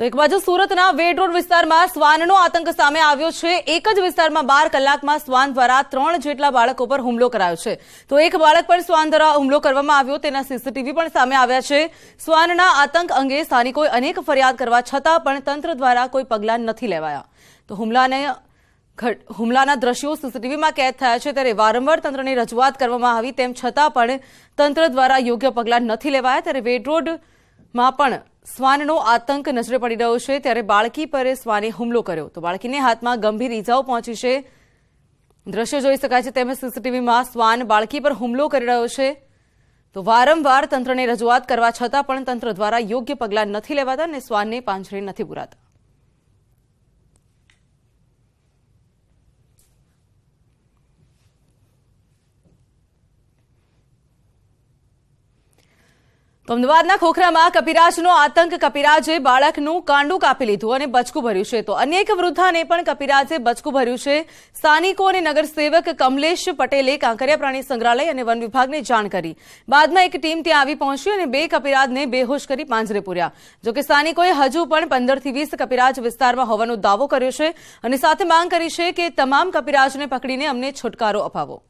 તો એક બાજુ સુરતના વેડરોડ વિસ્તારમાં શ્વાનનો આતંક સામે આવ્યો છે એક જ વિસ્તારમાં બાર કલાકમાં શ્વાન દ્વારા ત્રણ જેટલા બાળકો પર હુમલો કરાયો છે તો એક બાળક પર શ્વાન દ્વારા હુમલો કરવામાં આવ્યો તેના સીસીટીવી પણ સામે આવ્યા છે શ્વાનના આતંક અંગે સ્થાનિકોએ અનેક ફરિયાદ કરવા છતાં પણ તંત્ર દ્વારા કોઈ પગલાં નથી લેવાયા તો હુમલાને હુમલાના દ્રશ્યો સીસીટીવીમાં કેદ થયા છે ત્યારે વારંવાર તંત્રની રજૂઆત કરવામાં આવી તેમ છતાં પણ તંત્ર દ્વારા યોગ્ય પગલાં નથી લેવાયા ત્યારે રોડમાં પણ શ્વાનનો આતંક નજરે પડી રહ્યો છે ત્યારે બાળકી પર શ્વાને હુમલો કર્યો તો બાળકીને હાથમાં ગંભીર ઈજાઓ પહોંચી છે દ્રશ્યો જોઈ શકાય છે તેમજ સીસીટીવીમાં શ્વાન બાળકી પર હુમલો કરી રહ્યો છે તો વારંવાર તંત્રને રજૂઆત કરવા છતાં પણ તંત્ર દ્વારા યોગ્ય પગલાં નથી લેવાતા અને શ્વાનને પાંજરે નથી પુરાતા તો અમદાવાદના ખોખરામાં કપિરાજનો આતંક કપિરાજે બાળકનું કાંડું કાપી લીધું અને બચકું ભર્યું છે તો અનેક વૃદ્ધાને પણ કપિરાજે બચકું ભર્યું છે સ્થાનિકો અને નગરસેવક કમલેશ પટેલે કાંકરિયા પ્રાણી સંગ્રહાલય અને વન વિભાગને જાણ કરી બાદમાં એક ટીમ ત્યાં આવી પહોંચી અને બે કપિરાજને બેહોશ કરી પાંજરે પૂર્યા જોકે સ્થાનિકોએ હજુ પણ પંદરથી વીસ કપિરાજ વિસ્તારમાં હોવાનો દાવો કર્યો છે અને સાથે માંગ કરી છે કે તમામ કપિરાજને પકડીને અમને છુટકારો અપાવો